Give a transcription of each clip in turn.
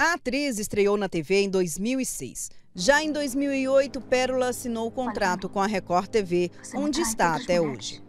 A atriz estreou na TV em 2006. Já em 2008, Pérola assinou o contrato com a Record TV, onde tá está até hoje.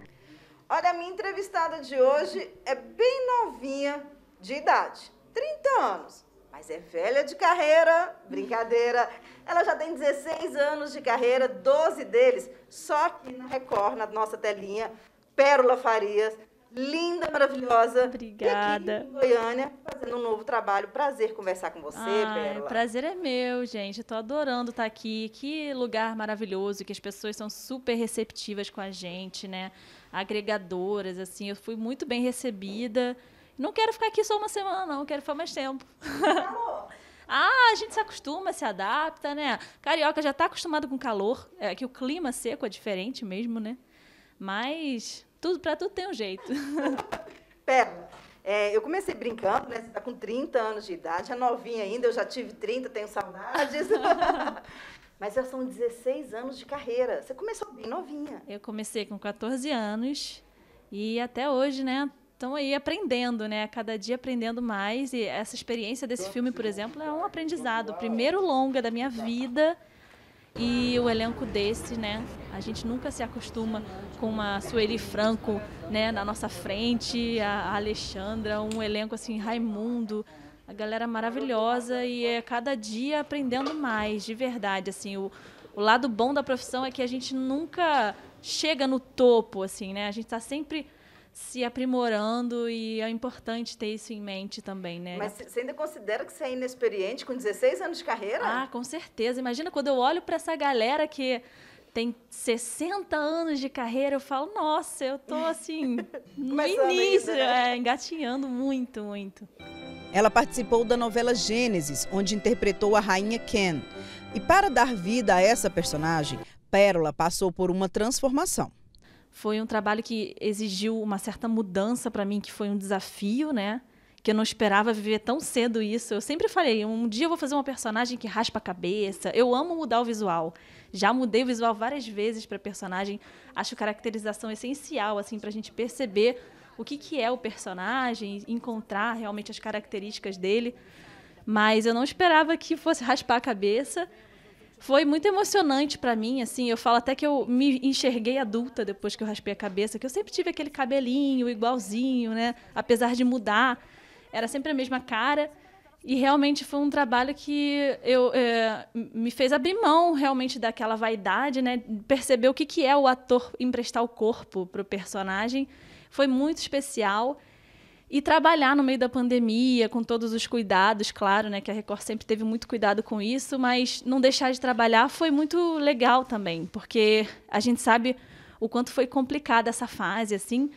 Olha, a minha entrevistada de hoje é bem novinha de idade, 30 anos, mas é velha de carreira, brincadeira. Ela já tem 16 anos de carreira, 12 deles só aqui na Record, na nossa telinha. Pérola Farias linda, maravilhosa. Obrigada. E Goiânia, fazendo um novo trabalho. Prazer conversar com você, Bela. Prazer é meu, gente. Estou tô adorando estar tá aqui. Que lugar maravilhoso, que as pessoas são super receptivas com a gente, né? Agregadoras, assim. Eu fui muito bem recebida. Não quero ficar aqui só uma semana, não. Quero ficar mais tempo. Ah, a gente se acostuma, se adapta, né? Carioca já está acostumado com calor, é que o clima seco é diferente mesmo, né? Mas tudo para tudo tem um jeito. Pérola, é, eu comecei brincando, né? Você está com 30 anos de idade, é novinha ainda, eu já tive 30, tenho saudades. Mas são 16 anos de carreira. Você começou bem novinha. Eu comecei com 14 anos e até hoje, né? Estão aí aprendendo, né? Cada dia aprendendo mais. E essa experiência desse filme, por exemplo, é um aprendizado. O primeiro longa da minha vida e o elenco desse, né? A gente nunca se acostuma com uma Sueli Franco, né, na nossa frente, a Alexandra, um elenco assim, Raimundo, a galera maravilhosa e é cada dia aprendendo mais, de verdade, assim, o, o lado bom da profissão é que a gente nunca chega no topo, assim, né? A gente está sempre se aprimorando e é importante ter isso em mente também, né? Mas você ainda considera que você é inexperiente com 16 anos de carreira? Ah, com certeza. Imagina quando eu olho para essa galera que tem 60 anos de carreira, eu falo, nossa, eu tô assim, no início, né? é, engatinhando muito, muito. Ela participou da novela Gênesis, onde interpretou a rainha Ken. E para dar vida a essa personagem, Pérola passou por uma transformação. Foi um trabalho que exigiu uma certa mudança para mim, que foi um desafio, né? Que eu não esperava viver tão cedo isso. Eu sempre falei, um dia eu vou fazer uma personagem que raspa a cabeça. Eu amo mudar o visual. Já mudei o visual várias vezes para personagem. Acho caracterização essencial, assim, para a gente perceber o que, que é o personagem, encontrar realmente as características dele. Mas eu não esperava que fosse raspar a cabeça foi muito emocionante para mim, assim, eu falo até que eu me enxerguei adulta depois que eu raspei a cabeça, que eu sempre tive aquele cabelinho igualzinho, né? Apesar de mudar, era sempre a mesma cara. E realmente foi um trabalho que eu, é, me fez abrir mão realmente daquela vaidade, né? Perceber o que, que é o ator emprestar o corpo para o personagem. Foi muito especial e trabalhar no meio da pandemia, com todos os cuidados, claro, né, que a Record sempre teve muito cuidado com isso, mas não deixar de trabalhar foi muito legal também, porque a gente sabe o quanto foi complicada essa fase, assim,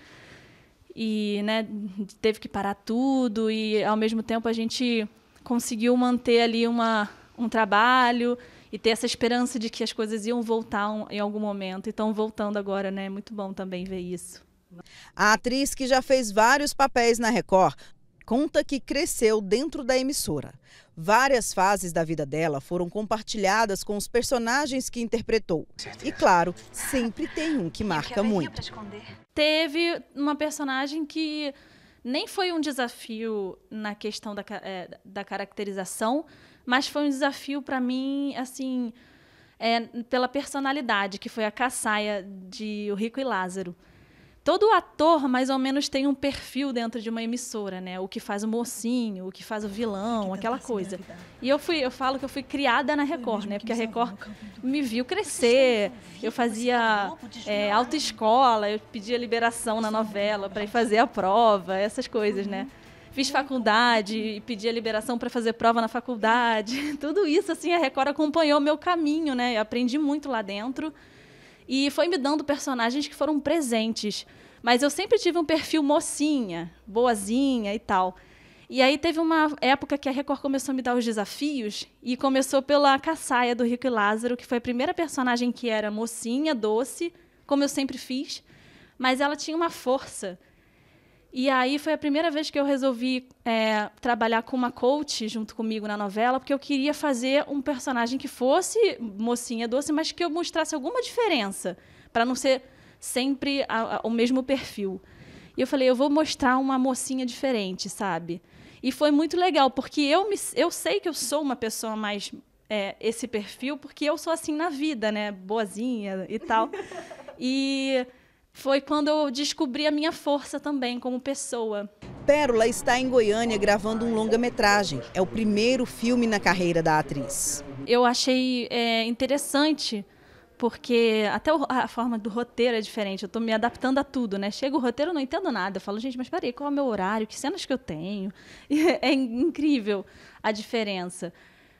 e, né, teve que parar tudo e, ao mesmo tempo, a gente conseguiu manter ali uma, um trabalho e ter essa esperança de que as coisas iam voltar em algum momento e estão voltando agora, né? É muito bom também ver isso. A atriz, que já fez vários papéis na Record, conta que cresceu dentro da emissora. Várias fases da vida dela foram compartilhadas com os personagens que interpretou. E claro, sempre tem um que marca muito. Teve uma personagem que nem foi um desafio na questão da, é, da caracterização, mas foi um desafio para mim, assim, é, pela personalidade, que foi a Caçaia de O Rico e Lázaro todo ator mais ou menos tem um perfil dentro de uma emissora, né? O que faz o mocinho, o que faz o vilão, que tá aquela coisa. E eu fui, eu falo que eu fui criada na Record, né? Porque a Record me viu crescer. Eu fazia é, autoescola, eu pedia liberação na novela para ir fazer a prova, essas coisas, né? Fiz faculdade e pedi a liberação para fazer prova na faculdade. Tudo isso, assim, a Record acompanhou meu caminho, né? Eu aprendi muito lá dentro. E foi me dando personagens que foram presentes. Mas eu sempre tive um perfil mocinha, boazinha e tal. E aí teve uma época que a Record começou a me dar os desafios e começou pela Caçaia do Rico e Lázaro, que foi a primeira personagem que era mocinha, doce, como eu sempre fiz, mas ela tinha uma força e aí foi a primeira vez que eu resolvi é, trabalhar com uma coach junto comigo na novela, porque eu queria fazer um personagem que fosse mocinha doce, mas que eu mostrasse alguma diferença, para não ser sempre a, a, o mesmo perfil. E eu falei, eu vou mostrar uma mocinha diferente, sabe? E foi muito legal, porque eu, me, eu sei que eu sou uma pessoa mais é, esse perfil, porque eu sou assim na vida, né? Boazinha e tal. E foi quando eu descobri a minha força também como pessoa. Pérola está em Goiânia gravando um longa-metragem. É o primeiro filme na carreira da atriz. Eu achei é, interessante, porque até a forma do roteiro é diferente. Eu estou me adaptando a tudo, né? Chega o roteiro, eu não entendo nada. Eu falo, gente, mas peraí, qual é o meu horário? Que cenas que eu tenho? é incrível a diferença.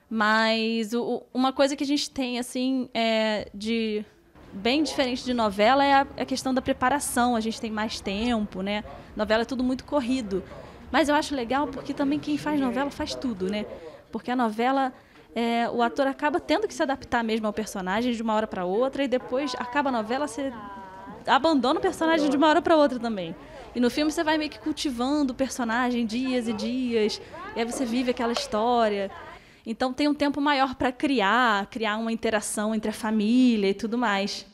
Mas o, uma coisa que a gente tem, assim, é de bem diferente de novela é a, é a, questão da preparação. A gente tem mais tempo, né? Novela é tudo muito corrido. Mas eu acho legal porque também quem faz novela faz tudo, né? Porque a novela, é, o ator acaba tendo que se adaptar mesmo ao personagem de uma hora para outra e depois acaba a novela, você abandona o personagem de uma hora para outra também. E no filme você vai meio que cultivando o personagem dias e dias, e aí você vive aquela história. Então tem um tempo maior para criar, criar uma interação entre a família e tudo mais.